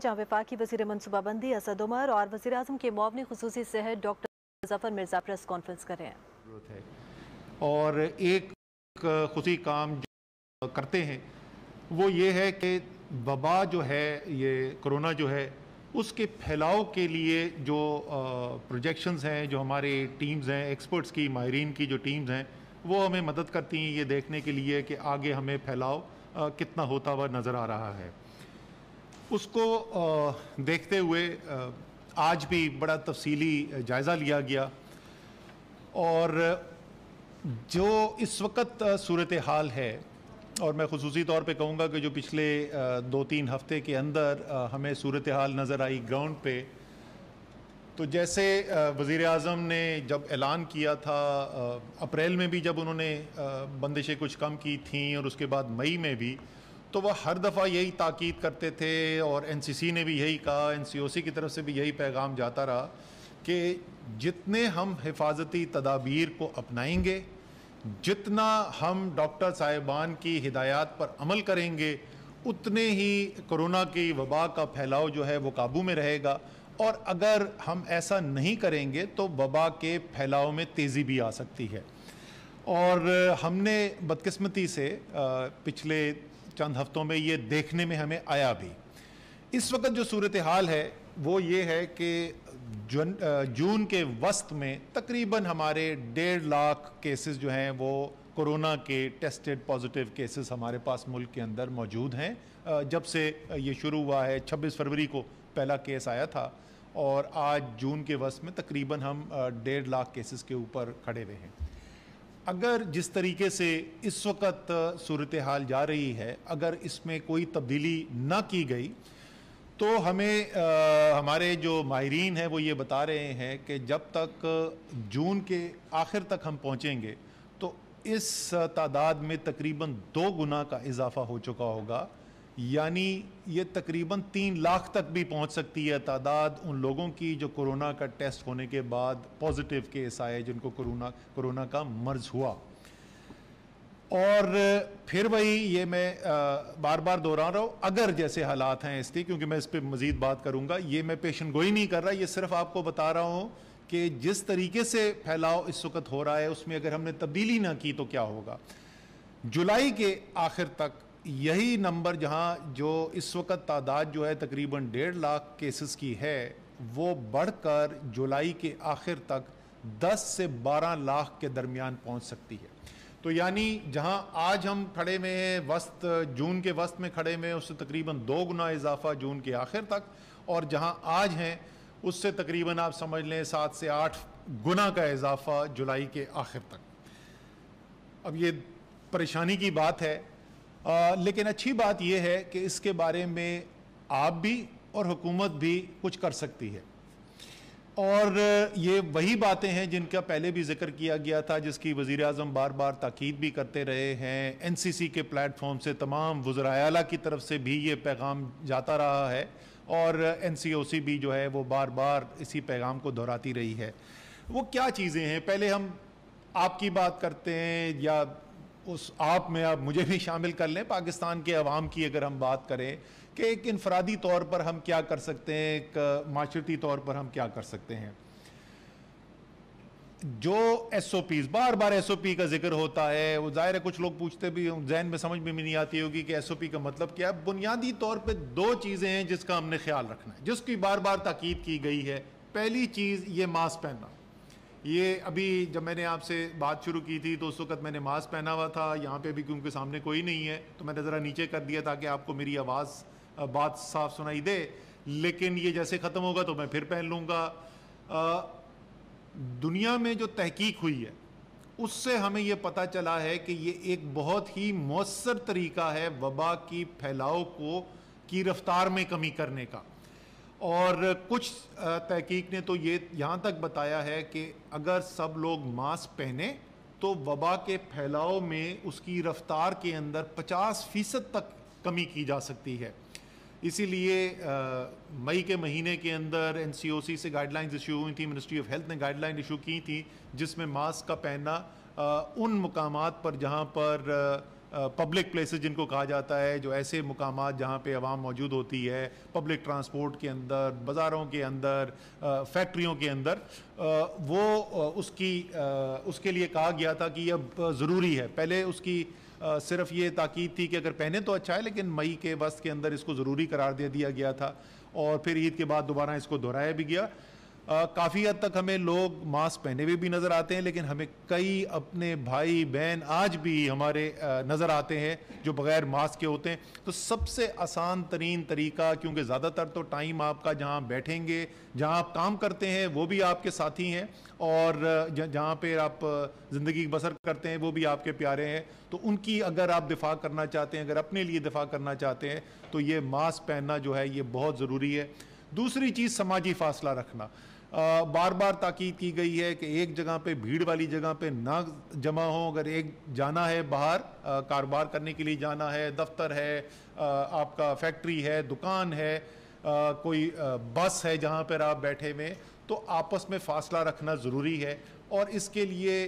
जहाँ वफाकी वजीर मनसूबाबंदी असद उमर और वजी अजम के मौबनी खसूस सेहत doctor Zafar Mirza press conference कर रहे हैं और एक खुशी काम करते हैं वो ये है कि वबा जो है ये कोरोना जो है उसके फैलाव के लिए जो प्रोजेक्शंस हैं जो हमारे टीम्स हैं एक्सपर्ट्स की माहरीन की जो टीम्स हैं वो हमें मदद करती हैं ये देखने के लिए कि आगे हमें फैलाव कितना होता हुआ नज़र आ रहा है उसको देखते हुए आज भी बड़ा तफसीली जायज़ा लिया गया और जो इस वक्त सूरत हाल है और मैं खसूसी तौर पे कहूँगा कि जो पिछले दो तीन हफ्ते के अंदर हमें सूरत हाल नज़र आई ग्राउंड पे तो जैसे वज़ी अजम ने जब ऐलान किया था अप्रैल में भी जब उन्होंने बंदिशें कुछ कम की थी और उसके बाद मई में भी तो वह हर दफ़ा यही ताक़द करते थे और एन सी सी ने भी यही कहा एन सी सी ओ की तरफ से भी यही पैगाम जाता रहा कि जितने हम हिफाजती तदाबीर को अपनाएंगे जितना हम डॉक्टर साहिबान की हिदायत पर अमल करेंगे उतने ही कोरोना की वबा का फैलाव जो है वो काबू में रहेगा और अगर हम ऐसा नहीं करेंगे तो वबा के फैलाव में तेज़ी भी आ सकती है और हमने बदकस्मती से पिछले चंद हफ्तों में ये देखने में हमें आया भी इस वक्त जो सूरत हाल है वो ये है कि जून जून के वस्त में तकरीबन हमारे डेढ़ लाख केसेस जो हैं वो कोरोना के टेस्टेड पॉजिटिव केसेस हमारे पास मुल्क के अंदर मौजूद हैं जब से ये शुरू हुआ है 26 फरवरी को पहला केस आया था और आज जून के वस्त में तकरीबन हम डेढ़ लाख केसेस के ऊपर खड़े हुए हैं अगर जिस तरीके से इस वक्त सूरत हाल जा रही है अगर इसमें कोई तब्दीली ना की गई तो हमें आ, हमारे जो माहरीन हैं वो ये बता रहे हैं कि जब तक जून के आखिर तक हम पहुँचेंगे तो इस तादाद में तकरीबन दो गुना का इजाफा हो चुका होगा यानी ये तकरीबन तीन लाख तक भी पहुंच सकती है तादाद उन लोगों की जो कोरोना का टेस्ट होने के बाद पॉजिटिव केस आए जिनको कोरोना कोरोना का मर्ज हुआ और फिर वही ये मैं आ, बार बार दोहरा रहा हूँ अगर जैसे हालात हैं इसके क्योंकि मैं इस पर मज़ीद बात करूँगा ये मैं पेशन गोई नहीं कर रहा ये सिर्फ आपको बता रहा हूँ कि जिस तरीके से फैलाव इस वक्त हो रहा है उसमें अगर हमने तब्दीली ना की तो क्या होगा जुलाई के आखिर तक यही नंबर जहां जो इस वक्त तादाद जो है तकरीबन डेढ़ लाख केसेस की है वो बढ़कर जुलाई के आखिर तक 10 से 12 लाख के दरमियान पहुंच सकती है तो यानी जहां आज हम खड़े में हैं वस्त जून के वस्त में खड़े में उससे तकरीबन दो गुना इजाफा जून के आखिर तक और जहां आज हैं उससे तकरीबन आप समझ लें सात से आठ गुना का इजाफा जुलाई के आखिर तक अब ये परेशानी की बात है आ, लेकिन अच्छी बात यह है कि इसके बारे में आप भी और हुकूमत भी कुछ कर सकती है और ये वही बातें हैं जिनका पहले भी जिक्र किया गया था जिसकी वज़ी अजम बार बार ताकीद भी करते रहे हैं एन सी सी के प्लेटफॉर्म से तमाम वज्रा की तरफ से भी ये पैगाम जाता रहा है और एन सी ओ सी भी जो है वो बार बार इसी पैगाम को दोहराती रही है वो क्या चीज़ें हैं पहले हम आपकी बात करते हैं या उस आप में आप मुझे भी शामिल कर लें पाकिस्तान के अवाम की अगर हम बात करें कि एक इनफरादी तौर पर हम क्या कर सकते हैं एक माशरती तौर पर हम क्या कर सकते हैं जो एस ओ पीज बार बार एस ओ पी का जिक्र होता है वो जाहिर है कुछ लोग पूछते भी जहन में समझ में भी नहीं आती होगी कि एस ओ पी का मतलब क्या है बुनियादी तौर पर दो चीज़ें हैं जिसका हमने ख्याल रखना है जिसकी बार बार ताकीद की गई है पहली चीज़ ये मास्क पहनना ये अभी जब मैंने आपसे बात शुरू की थी तो उस वक्त मैंने मास्क पहना हुआ था यहाँ पे भी क्योंकि सामने कोई नहीं है तो मैंने ज़रा नीचे कर दिया ताकि आपको मेरी आवाज़ बात साफ सुनाई दे लेकिन ये जैसे ख़त्म होगा तो मैं फिर पहन लूँगा दुनिया में जो तहकीक हुई है उससे हमें ये पता चला है कि ये एक बहुत ही मौसर तरीका है वबा की फैलाव को की रफ्तार में कमी करने का और कुछ तहकीक ने तो ये यहाँ तक बताया है कि अगर सब लोग मास्क पहने तो वबा के फैलाव में उसकी रफ्तार के अंदर 50 फ़ीसद तक कमी की जा सकती है इसीलिए मई के महीने के अंदर एन से गाइडलाइंस इशू हुई थी मिनिस्ट्री ऑफ हेल्थ ने गाइडलाइन इशू की थी जिसमें मास्क का पहनना आ, उन मकाम पर जहाँ पर आ, पब्लिक प्लेसेस जिनको कहा जाता है जो ऐसे मुकाम जहाँ पे आवाम मौजूद होती है पब्लिक ट्रांसपोर्ट के अंदर बाज़ारों के अंदर फैक्ट्रियों के अंदर वो उसकी उसके लिए कहा गया था कि अब ज़रूरी है पहले उसकी सिर्फ ये ताकीद थी कि अगर पहने तो अच्छा है लेकिन मई के वस्त के अंदर इसको ज़रूरी करार दे दिया गया था और फिर ईद के बाद दोबारा इसको दोहराया भी गया काफ़ी हद तक हमें लोग मास्क पहने हुए भी, भी नज़र आते हैं लेकिन हमें कई अपने भाई बहन आज भी हमारे नज़र आते हैं जो बग़ैर मास्क के होते हैं तो सबसे आसान तरीन तरीका क्योंकि ज़्यादातर तो टाइम आपका जहाँ बैठेंगे जहाँ आप काम करते हैं वो भी आपके साथी हैं और जहाँ पे आप ज़िंदगी बसर करते हैं वो भी आपके प्यारे हैं तो उनकी अगर आप दिफा करना चाहते हैं अगर अपने लिए दिफा करना चाहते हैं तो ये मास्क पहनना जो है ये बहुत ज़रूरी है दूसरी चीज़ समाजी फासला रखना बार बार ताकीद की गई है कि एक जगह पे भीड़ वाली जगह पे ना जमा हो अगर एक जाना है बाहर कारोबार करने के लिए जाना है दफ्तर है आ, आपका फैक्ट्री है दुकान है आ, कोई बस है जहाँ पर आप बैठे हुए तो आपस में फ़ासला रखना ज़रूरी है और इसके लिए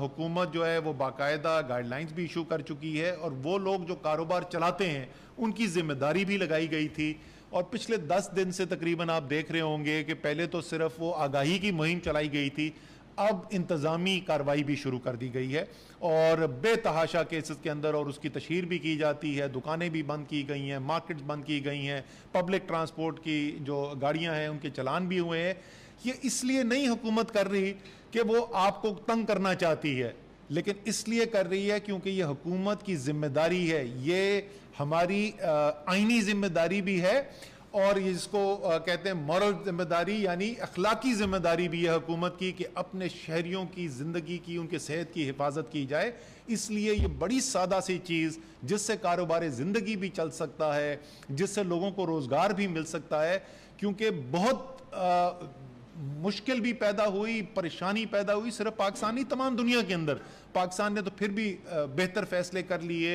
हुकूमत जो है वो बाकायदा गाइडलाइंस भी इशू कर चुकी है और वो लोग जो कारोबार चलाते हैं उनकी ज़िम्मेदारी भी लगाई गई थी और पिछले दस दिन से तकरीबन आप देख रहे होंगे कि पहले तो सिर्फ वो आगाही की मुहिम चलाई गई थी अब इंतज़ामी कार्रवाई भी शुरू कर दी गई है और बेतहाशा केसेस के अंदर और उसकी तशहर भी की जाती है दुकानें भी बंद की गई हैं मार्केट्स बंद की गई हैं पब्लिक ट्रांसपोर्ट की जो गाड़ियां हैं उनके चलान भी हुए हैं ये इसलिए नहीं हुकूमत कर रही कि वो आपको तंग करना चाहती है लेकिन इसलिए कर रही है क्योंकि ये हुकूमत की जिम्मेदारी है ये हमारी आइनी जिम्मेदारी भी है और इसको कहते हैं मॉरल जिम्मेदारी यानी अखलाकी जिम्मेदारी भी है हुकूमत की कि अपने शहरीों की ज़िंदगी की उनके सेहत की हिफाजत की जाए इसलिए ये बड़ी सादा सी चीज़ जिससे कारोबार ज़िंदगी भी चल सकता है जिससे लोगों को रोज़गार भी मिल सकता है क्योंकि बहुत आ, मुश्किल भी पैदा हुई परेशानी पैदा हुई सिर्फ पाकिस्तानी तमाम दुनिया के अंदर पाकिस्तान ने तो फिर भी बेहतर फैसले कर लिए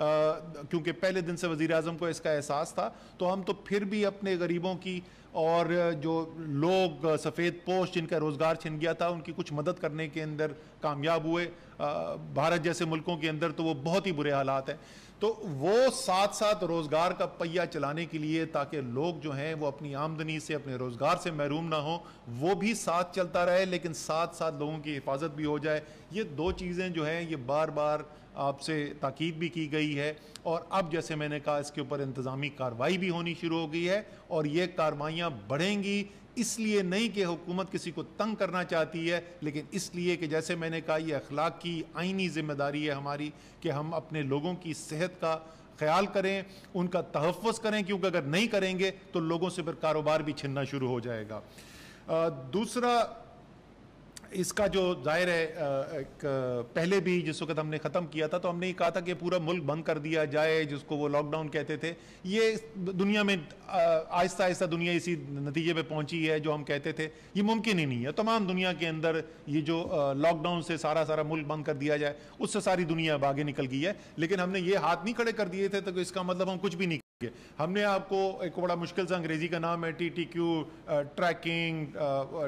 क्योंकि पहले दिन से वजीर अजम को इसका एहसास था तो हम तो फिर भी अपने गरीबों की और जो लोग सफ़ेद पोष जिनका रोज़गार छिन गया था उनकी कुछ मदद करने के अंदर कामयाब हुए भारत जैसे मुल्कों के अंदर तो वो बहुत ही बुरे हालात हैं तो वो साथ साथ रोज़गार का पहिया चलाने के लिए ताकि लोग जो हैं वो अपनी आमदनी से अपने रोज़गार से महरूम ना हो वो भी साथ चलता रहे लेकिन साथ साथ लोगों की हिफाजत भी हो जाए ये दो चीज़ें जो हैं ये बार बार आपसे ताकीद भी की गई है और अब जैसे मैंने कहा इसके ऊपर इंतज़ामी कार्रवाई भी होनी शुरू हो गई है और ये कार्रवाइयाँ बढ़ेंगी इसलिए नहीं कि हुकूमत किसी को तंग करना चाहती है लेकिन इसलिए कि जैसे मैंने कहा यह अखलाक की आइनी ज़िम्मेदारी है हमारी कि हम अपने लोगों की सेहत का ख्याल करें उनका तहफ़ करें क्योंकि अगर नहीं करेंगे तो लोगों से फिर कारोबार भी छिनना शुरू हो जाएगा आ, दूसरा इसका जो जाहिर है एक पहले भी जिस वक़्त हमने ख़त्म किया था तो हमने ये कहा था कि पूरा मुल्क बंद कर दिया जाए जिसको वो लॉकडाउन कहते थे ये दुनिया में आहिस्ता आहिस्ता दुनिया इसी नतीजे पे पहुंची है जो हम कहते थे ये मुमकिन ही नहीं है तमाम दुनिया के अंदर ये जो लॉकडाउन से सारा सारा मुल्क बंद कर दिया जाए उससे सारी दुनिया अब आगे निकल गई है लेकिन हमने ये हाथ नहीं खड़े कर दिए थे तो इसका मतलब हम कुछ भी नहीं हमने आपको एक बड़ा मुश्किल से अंग्रेजी का नाम है T T Q tracking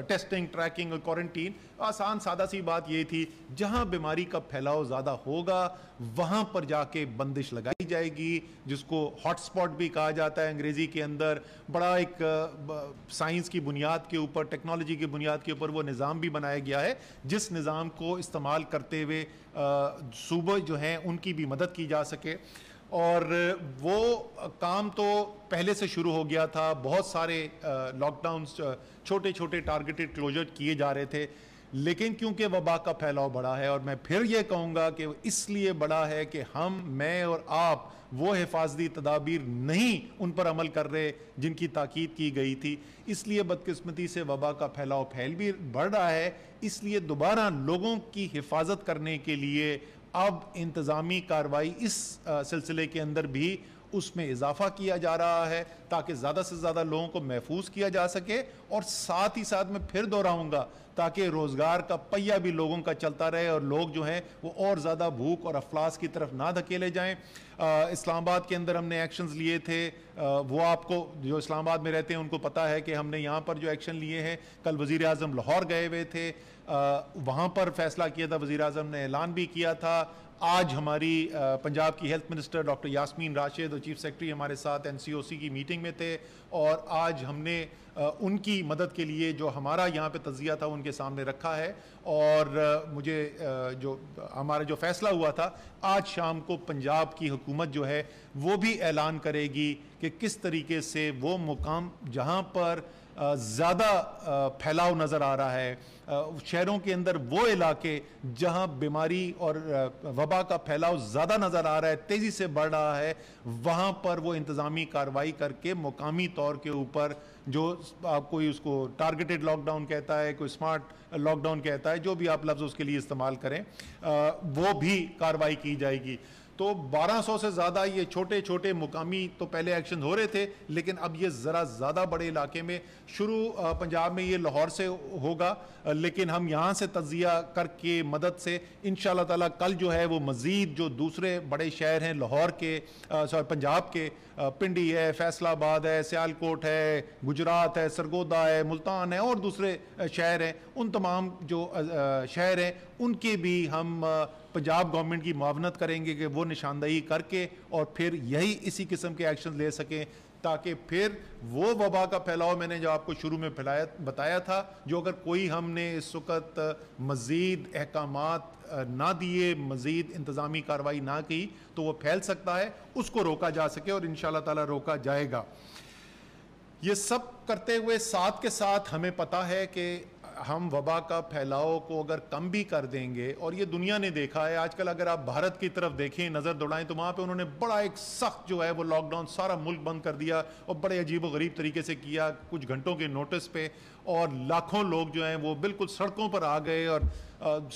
testing tracking और क्वारंटीन आसान सादा सी बात ये थी जहां बीमारी का फैलाव ज़्यादा होगा वहां पर जाके बंदिश लगाई जाएगी जिसको हॉटस्पॉट भी कहा जाता है अंग्रेजी के अंदर बड़ा एक साइंस की बुनियाद के ऊपर टेक्नोलॉजी की बुनियाद के ऊपर वो निज़ाम भी बनाया गया है जिस निज़ाम को इस्तेमाल करते हुए सूबे जो हैं उनकी भी मदद की जा सके और वो काम तो पहले से शुरू हो गया था बहुत सारे लॉकडाउन छोटे छोटे टारगेटेड क्लोजर किए जा रहे थे लेकिन क्योंकि वबा का फैलाव बड़ा है और मैं फिर ये कहूँगा कि इसलिए बड़ा है कि हम मैं और आप वो हिफाजती तदाबीर नहीं उन पर अमल कर रहे जिनकी ताकीद की गई थी इसलिए बदकस्मती से वबा का फैलाव फैल भी बढ़ रहा है इसलिए दोबारा लोगों की हिफाजत करने के लिए अब इंतज़ामी कार्रवाई इस सिलसिले के अंदर भी उसमें इजाफा किया जा रहा है ताकि ज़्यादा से ज़्यादा लोगों को महफूज किया जा सके और साथ ही साथ मैं फिर दोहराऊंगा ताकि रोज़गार का पहिया भी लोगों का चलता रहे और लोग जो हैं वो और ज़्यादा भूख और अफलास की तरफ ना धकेले जाएं इस्लामाबाद के अंदर हमने एक्शंस लिए थे वो आपको जो इस्लामाबाद में रहते हैं उनको पता है कि हमने यहाँ पर जो एक्शन लिए हैं कल वज़ी अजम लाहौर गए हुए थे वहाँ पर फैसला किया था वज़ी अजम ने ऐलान भी किया था आज हमारी पंजाब की health minister doctor Yasmin Rashid और चीफ सेक्रेटरी हमारे साथ एन की मीटिंग में थे और आज हमने उनकी मदद के लिए जो हमारा यहाँ पे तजिया था उनके सामने रखा है और मुझे जो हमारा जो फैसला हुआ था आज शाम को पंजाब की हुकूमत जो है वो भी ऐलान करेगी कि किस तरीके से वो मुकाम जहाँ पर ज़्यादा फैलाव नज़र आ रहा है शहरों के अंदर वो इलाके जहां बीमारी और वबा का फैलाव ज़्यादा नज़र आ रहा है तेज़ी से बढ़ रहा है वहां पर वो इंतज़ामी कार्रवाई करके मुकामी तौर के ऊपर जो आप कोई उसको टारगेटेड लॉकडाउन कहता है कोई स्मार्ट लॉकडाउन कहता है जो भी आप लफ्ज़ उसके लिए इस्तेमाल करें वो भी कार्रवाई की जाएगी तो 1200 से ज़्यादा ये छोटे छोटे मुकामी तो पहले एक्शन हो रहे थे लेकिन अब ये ज़रा ज़्यादा बड़े इलाके में शुरू पंजाब में ये लाहौर से होगा लेकिन हम यहाँ से तजिया करके मदद से इन ताला कल जो है वो मज़ीद जो दूसरे बड़े शहर हैं लाहौर के सॉरी पंजाब के पिंडी है फैसलाबाद है सियालकोट है गुजरात है सरगोदा है मुल्तान है और दूसरे शहर हैं उन तमाम जो शहर हैं उनके भी हम पंजाब गवर्नमेंट की मावनत करेंगे कि वो निशानदही करके और फिर यही इसी किस्म के एक्शन ले सकें ताकि फिर वो वबा का फैलाव मैंने जो आपको शुरू में फैलाया बताया था जो अगर कोई हमने इस वक्त मज़ीद अहकाम ना दिए मज़ीद इंतज़ामी कार्रवाई ना की तो वो फैल सकता है उसको रोका जा सके और इन ताला रोका जाएगा ये सब करते हुए साथ के साथ हमें पता है कि हम वबा का फैलाव को अगर कम भी कर देंगे और ये दुनिया ने देखा है आजकल अगर आप भारत की तरफ देखें नज़र दौड़ाएं तो वहाँ पे उन्होंने बड़ा एक सख्त जो है वो लॉकडाउन सारा मुल्क बंद कर दिया और बड़े अजीब व गरीब तरीके से किया कुछ घंटों के नोटिस पे और लाखों लोग जो हैं वो बिल्कुल सड़कों पर आ गए और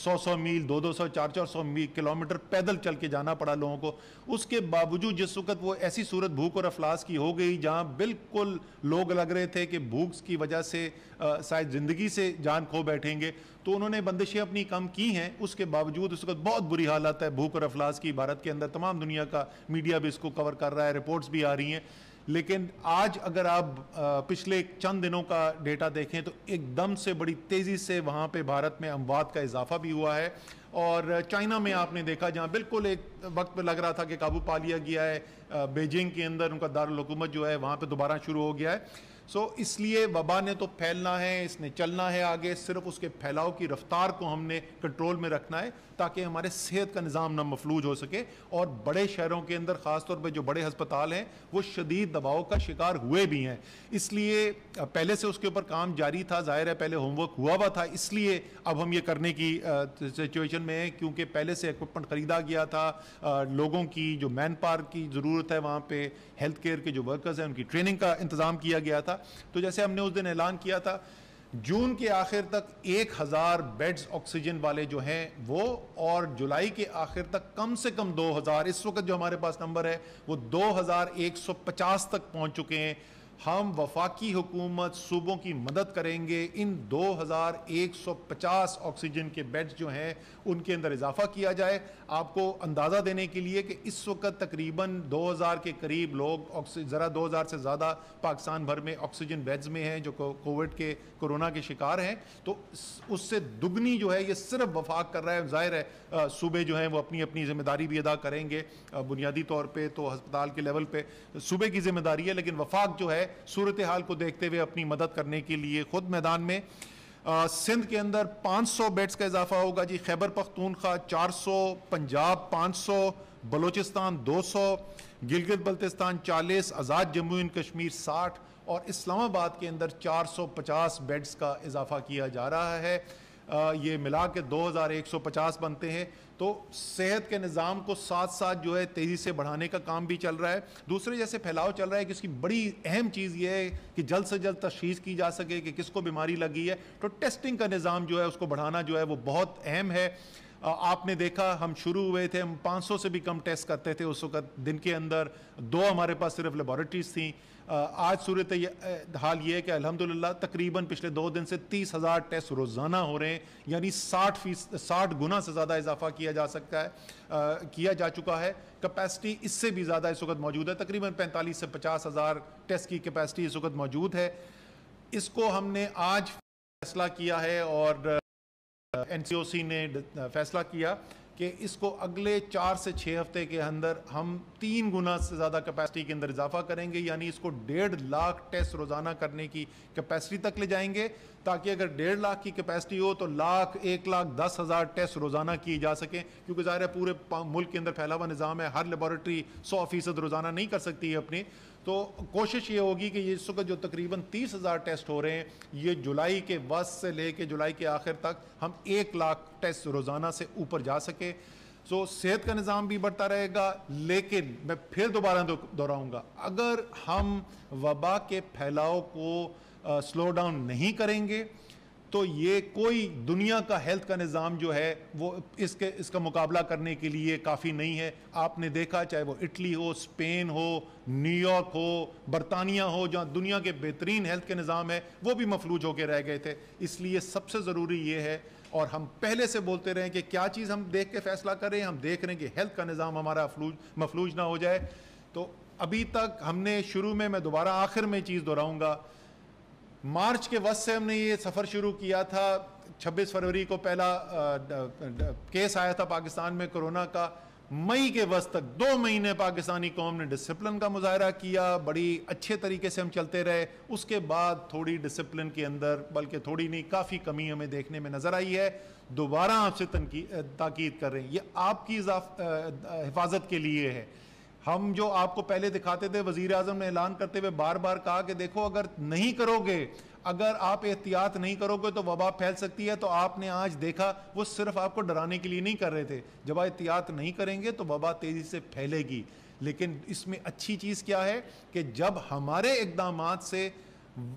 सौ सौ मील दो दो सौ चार चार सौ मील किलोमीटर पैदल चल के जाना पड़ा लोगों को उसके बावजूद जिस वक्त वो ऐसी सूरत भूख और अफलास की हो गई जहाँ बिल्कुल लोग लग रहे थे कि भूख की वजह से शायद ज़िंदगी से जान खो बैठेंगे तो उन्होंने बंदिशें अपनी कम की हैं उसके बावजूद उस वक्त बहुत बुरी हालत है भूख और अफलास की भारत के अंदर तमाम दुनिया का मीडिया भी इसको कवर कर रहा है रिपोर्ट्स भी आ रही हैं लेकिन आज अगर आप पिछले चंद दिनों का डेटा देखें तो एकदम से बड़ी तेज़ी से वहाँ पे भारत में अमवात का इजाफा भी हुआ है और चाइना में आपने देखा जहाँ बिल्कुल एक वक्त पर लग रहा था कि काबू पा लिया गया है बीजिंग के अंदर उनका दारकूमत जो है वहाँ पर दोबारा शुरू हो गया है सो इसलिए वबा ने तो फैलना है इसने चलना है आगे सिर्फ उसके फैलाव की रफ्तार को हमने कंट्रोल में रखना है ताकि हमारे सेहत का निज़ाम ना मफलूज हो सके और बड़े शहरों के अंदर ख़ासतौर पर जो बड़े हस्पताल हैं वो शदीद दबाव का शिकार हुए भी हैं इसलिए पहले से उसके ऊपर काम जारी था ज़ाहिर है पहले होमवर्क हुआ हुआ था इसलिए अब हम ये करने की सिचुएशन में हैं क्योंकि पहले से इक्विपमेंट ख़रीदा गया था लोगों की जो मैन पावर की ज़रूरत है वहाँ पर हेल्थ केयर के जो वर्कर्स हैं उनकी ट्रेनिंग का इंतज़ाम किया गया था तो जैसे हमने उस दिन ऐलान किया था जून के आखिर तक 1000 बेड्स ऑक्सीजन वाले जो हैं वो और जुलाई के आखिर तक कम से कम 2000 इस वक्त जो हमारे पास नंबर है वो 2150 तक पहुंच चुके हैं हम वफाकी हुकूमत सूबों की मदद करेंगे इन 2150 ऑक्सीजन के बेड्स जो हैं उनके अंदर इजाफा किया जाए आपको अंदाज़ा देने के लिए कि इस वक्त तकरीबन 2000 के करीब लोग ज़रा 2000 से ज़्यादा पाकिस्तान भर में ऑक्सीजन बेड्स में हैं जो कोविड के कोरोना के शिकार हैं तो उससे दुगनी जो है ये सिर्फ वफाक कर रहा है ज़ाहिर है सूबे जो हैं वो अपनी अपनी जिम्मेदारी भी अदा करेंगे बुनियादी तौर पर तो हस्पताल के लेवल पर सूबे की जिम्मेदारी है लेकिन वफाक जो है सूरत हाल को देखते हुए अपनी मदद करने के लिए खुद मैदान में सिंध के अंदर 500 बेड्स का इजाफा होगा जी खैबर पख्तूनखा 400 पंजाब 500 बलूचिस्तान 200 गिलगित बल्तिस्तान चालीस आज़ाद जम्मू एंड कश्मीर 60 और इस्लामाबाद के अंदर 450 बेड्स का इजाफा किया जा रहा है ये मिला के 2150 बनते हैं तो सेहत के निज़ाम को साथ साथ जो है तेज़ी से बढ़ाने का काम भी चल रहा है दूसरे जैसे फैलाव चल रहा है कि इसकी बड़ी अहम चीज़ ये है कि जल्द से जल्द तशीस की जा सके कि किसको बीमारी लगी है तो टेस्टिंग का निज़ाम जो है उसको बढ़ाना जो है वो बहुत अहम है आपने देखा हम शुरू हुए थे हम 500 से भी कम टेस्ट करते थे उस वक्त दिन के अंदर दो हमारे पास सिर्फ लेबॉरेटरीज थी आज सूरत हाल ये है कि अलहमदिल्ला तकरीबन पिछले दो दिन से तीस हज़ार टेस्ट रोज़ाना हो रहे हैं यानी साठ फीस साठ गुना से ज़्यादा इजाफा किया जा सकता है आ, किया जा चुका है कैपेसिटी इससे भी ज़्यादा इस वक्त मौजूद है तकरीबन पैंतालीस से पचास हज़ार टेस्ट की कैपेसिटी इस वक्त मौजूद है इसको हमने आज फैसला किया है और एन ने फैसला किया कि इसको अगले चार से छः हफ्ते के अंदर हम तीन गुना से ज़्यादा कैपेसिटी के अंदर इजाफा करेंगे यानी इसको डेढ़ लाख टेस्ट रोज़ाना करने की कैपेसिटी तक ले जाएंगे ताकि अगर डेढ़ लाख की कैपेसिटी हो तो लाख एक लाख दस हज़ार टेस्ट रोज़ाना किए जा सकें क्योंकि ज़ाहिर है पूरे मुल्क के अंदर फैला हुआ निज़ाम है हर लेबॉरेटरी सौ फीसद रोज़ाना नहीं कर सकती है अपनी तो कोशिश ये होगी कि इस वक्त जो तकरीबन तीस हज़ार टेस्ट हो रहे हैं ये जुलाई के वस से ले कर जुलाई के आखिर तक हम एक लाख टेस्ट रोज़ाना से ऊपर जा सके सो तो सेहत का निज़ाम भी बढ़ता रहेगा लेकिन मैं फिर दोबारा दोहराऊँगा अगर हम वबा के फैलाव को स्लो डाउन नहीं करेंगे तो ये कोई दुनिया का हेल्थ का निज़ाम जो है वो इसके इसका मुकाबला करने के लिए काफ़ी नहीं है आपने देखा चाहे वो इटली हो स्पेन हो न्यूयॉर्क हो बरतानिया हो जहाँ दुनिया के बेहतरीन हेल्थ के निज़ाम है वो भी मफलूज होकर रह गए थे इसलिए सबसे ज़रूरी ये है और हम पहले से बोलते रहें कि क्या चीज़ हम देख के फैसला करें हम देख रहे हैं कि हेल्थ का निज़ाम हमारा अफलूज मफलूज ना हो जाए तो अभी तक हमने शुरू में मैं दोबारा आखिर में चीज़ दोहराऊँगा मार्च के वस्त से हमने ये सफ़र शुरू किया था 26 फरवरी को पहला आ, द, द, केस आया था पाकिस्तान में कोरोना का मई के वस्त तक दो महीने पाकिस्तानी कौम ने डिसिप्लिन का मुजाहरा किया बड़ी अच्छे तरीके से हम चलते रहे उसके बाद थोड़ी डिसिप्लिन के अंदर बल्कि थोड़ी नहीं काफ़ी कमी हमें देखने में नज़र आई है दोबारा आपसे ताकीद कर रहे हैं ये आपकी हिफाजत के लिए है हम जो आपको पहले दिखाते थे वजीर अजम ने ऐलान करते हुए बार बार कहा कि देखो अगर नहीं करोगे अगर आप एहतियात नहीं करोगे तो वबा फैल सकती है तो आपने आज देखा वो सिर्फ आपको डराने के लिए नहीं कर रहे थे जब आप एहतियात नहीं करेंगे तो वबा तेज़ी से फैलेगी लेकिन इसमें अच्छी चीज़ क्या है कि जब हमारे इकदाम से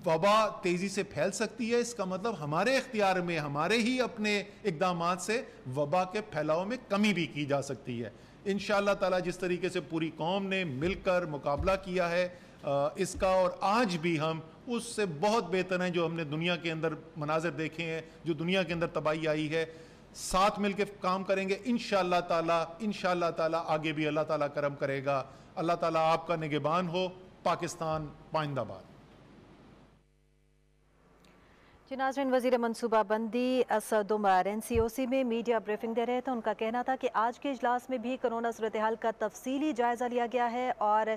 वबा तेज़ी से फैल सकती है इसका मतलब हमारे इख्तियार में हमारे ही अपने इकदाम से वबा के फैलाव में कमी भी की जा सकती है इन ताला जिस तरीके से पूरी कौम ने मिलकर मुकाबला किया है इसका और आज भी हम उससे बहुत बेहतर हैं जो हमने दुनिया के अंदर मनाजिर देखे हैं जो दुनिया के अंदर तबाही आई है साथ मिलकर काम करेंगे इन ताला इन ताला आगे भी अल्लाह ताला करम करेगा अल्लाह ताला आपका निगेबान हो पाकिस्तान पाइंदाबाद जी नाजरन वजीर मनसूबाबंदी Asad Umar N C O C में मीडिया ब्रीफिंग दे रहे थे उनका कहना था कि आज के अजलास में भी कोरोना सूरत हाल का तफसीली जायज़ा लिया गया है और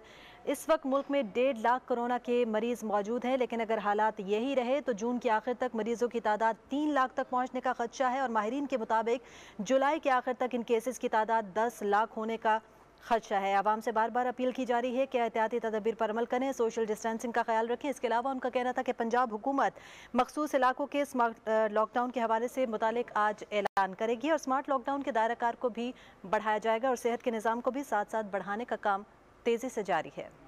इस वक्त मुल्क में डेढ़ लाख कोरोना के मरीज़ मौजूद हैं लेकिन अगर हालात यही रहे तो जून के आखिर तक मरीज़ों की तादाद तीन लाख तक पहुँचने का खदशा है और माहरीन के मुताबिक जुलाई के आखिर तक इन केसेस की तादाद दस लाख होने का खदशा है आवाम से बार बार अपील की जा रही है कि एहतियाती तदबीर पर अमल करें सोशल डिस्टेंसिंग का ख्याल रखें इसके अलावा उनका कहना था कि पंजाब हुकूमत मखसूस इलाकों के स्मार्ट लॉकडाउन के हवाले से मुतल आज ऐलान करेगी और स्मार्ट लॉकडाउन के दायरा कार को भी बढ़ाया जाएगा और सेहत के निज़ाम को भी साथ साथ बढ़ाने का काम तेज़ी से जारी है